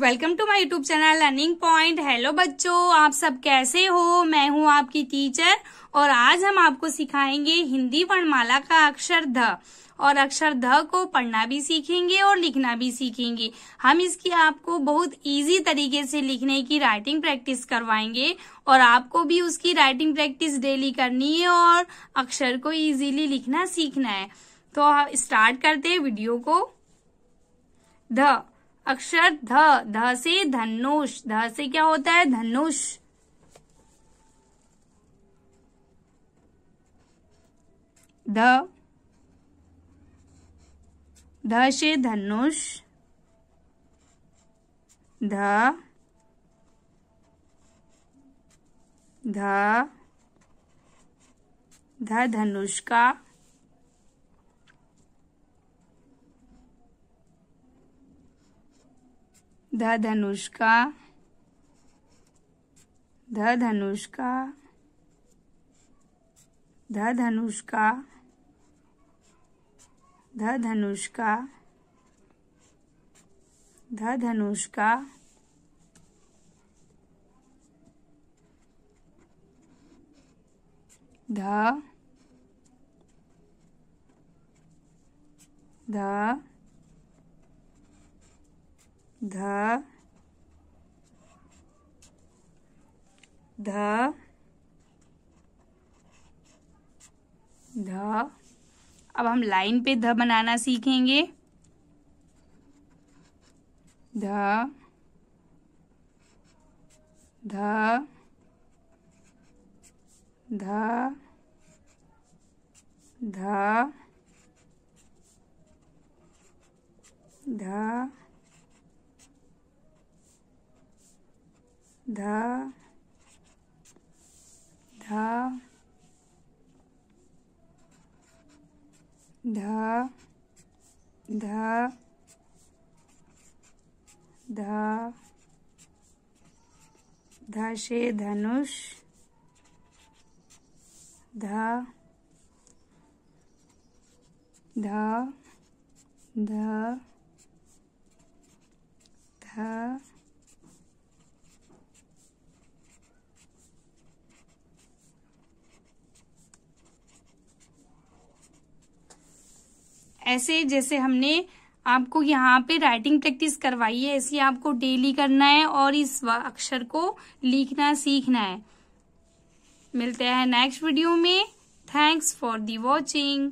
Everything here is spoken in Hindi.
welcome to my YouTube channel learning point hello बच्चों आप सब कैसे हो मैं हूं आपकी टीचर और आज हम आपको सिखाएंगे हिंदी वर्णमाला का अक्षर ध और अक्षर ध को पढ़ना भी सीखेंगे और लिखना भी सीखेंगे हम इसकी आपको बहुत इजी तरीके से लिखने की राइटिंग प्रैक्टिस करवाएंगे और आपको भी उसकी राइटिंग प्रैक्टिस डेली करनी है और अक्षर को इजीली लिखना सीखना है तो स्टार्ट हाँ, करते हैं वीडियो को ध अक्षर ध ध से धनुष ध से क्या होता है धनुष ध ध से धनुष ध ध ध धनुष का ध धनुष का ध धनुष का ध धनुष का ध धनुष का ध धनुष का ध ध ध ध ध अब हम लाइन पे ध बनाना सीखेंगे ध ध ध ध ध ध ध ध ध ध ध से धनुष ध ध ध ऐसे जैसे हमने आपको यहाँ पे राइटिंग प्रैक्टिस करवाई है ऐसे आपको डेली करना है और इस अक्षर को लिखना सीखना है मिलते हैं नेक्स्ट वीडियो में थैंक्स फॉर दी वॉचिंग